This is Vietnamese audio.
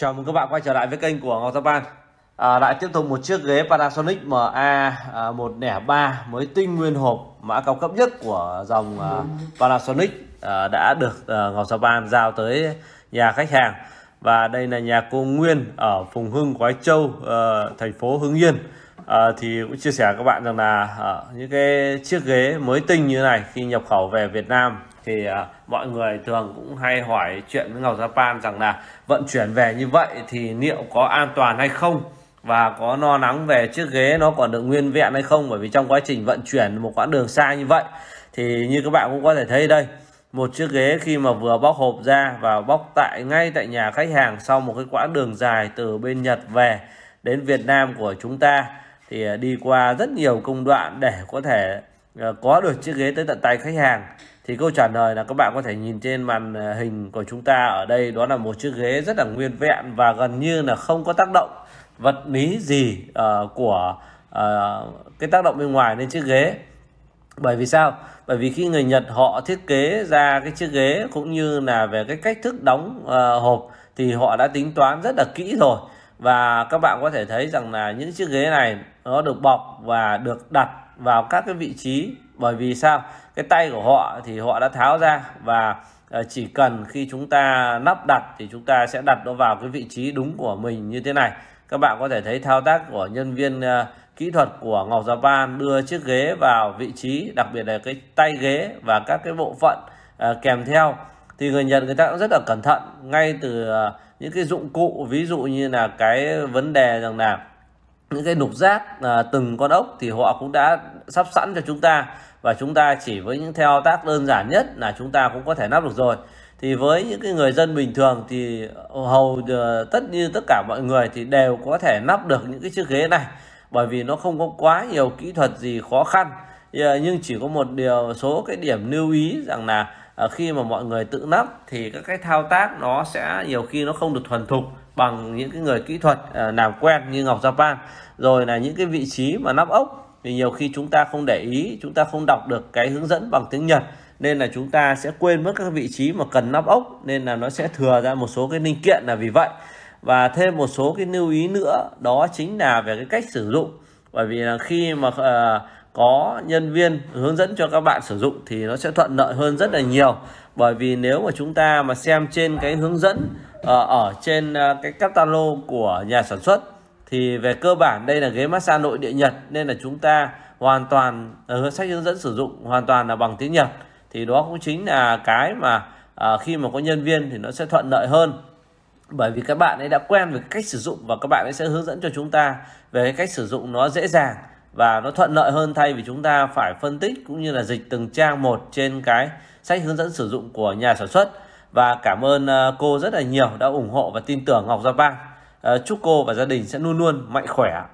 Chào mừng các bạn quay trở lại với kênh của Ngọc Japan à, Lại tiếp tục một chiếc ghế Panasonic MA103 à, mới tinh nguyên hộp mã cao cấp nhất của dòng uh, Panasonic uh, đã được uh, Ngọc Japan giao tới nhà khách hàng và đây là nhà cô Nguyên ở Phùng Hưng, Quái Châu, uh, thành phố Hưng Yên à, thì cũng chia sẻ với các bạn rằng là à, những cái chiếc ghế mới tinh như thế này khi nhập khẩu về Việt Nam thì à, mọi người thường cũng hay hỏi chuyện với Ngọc Japan rằng là vận chuyển về như vậy thì liệu có an toàn hay không và có no nắng về chiếc ghế nó còn được nguyên vẹn hay không bởi vì trong quá trình vận chuyển một quãng đường xa như vậy thì như các bạn cũng có thể thấy đây một chiếc ghế khi mà vừa bóc hộp ra và bóc tại ngay tại nhà khách hàng sau một cái quãng đường dài từ bên Nhật về đến Việt Nam của chúng ta thì à, đi qua rất nhiều công đoạn để có thể à, có được chiếc ghế tới tận tay khách hàng thì câu trả lời là các bạn có thể nhìn trên màn à, hình của chúng ta ở đây đó là một chiếc ghế rất là nguyên vẹn và gần như là không có tác động vật lý gì uh, của uh, cái tác động bên ngoài lên chiếc ghế bởi vì sao bởi vì khi người Nhật họ thiết kế ra cái chiếc ghế cũng như là về cái cách thức đóng uh, hộp thì họ đã tính toán rất là kỹ rồi và các bạn có thể thấy rằng là những chiếc ghế này nó được bọc và được đặt vào các cái vị trí bởi vì sao cái tay của họ thì họ đã tháo ra và ờ, chỉ cần khi chúng ta lắp đặt thì chúng ta sẽ đặt nó vào cái vị trí đúng của mình như thế này các bạn có thể thấy thao tác của nhân viên ờ, kỹ thuật của Ngọc Japan đưa chiếc ghế vào vị trí đặc biệt là cái tay ghế và các cái bộ phận ờ, kèm theo thì người Nhật người ta cũng rất là cẩn thận ngay từ những cái dụng cụ ví dụ như là cái vấn đề rằng là những cái nục rác à, từng con ốc thì họ cũng đã sắp sẵn cho chúng ta và chúng ta chỉ với những thao tác đơn giản nhất là chúng ta cũng có thể nắp được rồi thì với những cái người dân bình thường thì hầu à, tất như tất cả mọi người thì đều có thể nắp được những cái chiếc ghế này bởi vì nó không có quá nhiều kỹ thuật gì khó khăn ờ, nhưng chỉ có một điều số cái điểm lưu ý rằng là à, khi mà mọi người tự nắp thì các cái thao tác nó sẽ nhiều khi nó không được thuần thục bằng những cái người kỹ thuật à, làm quen như Ngọc Japan rồi là những cái vị trí mà nắp ốc thì nhiều khi chúng ta không để ý chúng ta không đọc được cái hướng dẫn bằng tiếng Nhật nên là chúng ta sẽ quên mất các vị trí mà cần nắp ốc nên là nó sẽ thừa ra một số cái linh kiện là vì vậy và thêm một số cái lưu ý nữa đó chính là về cái cách sử dụng bởi vì là khi mà uh, có nhân viên hướng dẫn cho các bạn sử dụng thì nó sẽ thuận lợi hơn rất là nhiều bởi vì nếu mà chúng ta mà xem trên cái hướng dẫn ờ, ở trên ờ, cái catalog của nhà sản xuất thì về cơ bản đây là ghế massage nội địa Nhật nên là chúng ta hoàn toàn ờ, sách hướng dẫn sử dụng hoàn toàn là bằng tiếng Nhật thì đó cũng chính là cái mà khi mà có nhân viên thì nó sẽ thuận lợi hơn bởi vì các bạn ấy đã quen với cách sử dụng và các bạn ấy sẽ hướng dẫn cho chúng ta về cái cách sử dụng nó dễ dàng và nó thuận lợi hơn thay vì chúng ta phải phân tích cũng như là dịch từng trang một trên cái sách hướng dẫn sử dụng của nhà sản xuất và cảm ơn ờ, cô rất là nhiều đã ủng hộ và tin tưởng Ngọc gia Japan ờ, chúc cô và gia đình sẽ luôn luôn mạnh khỏe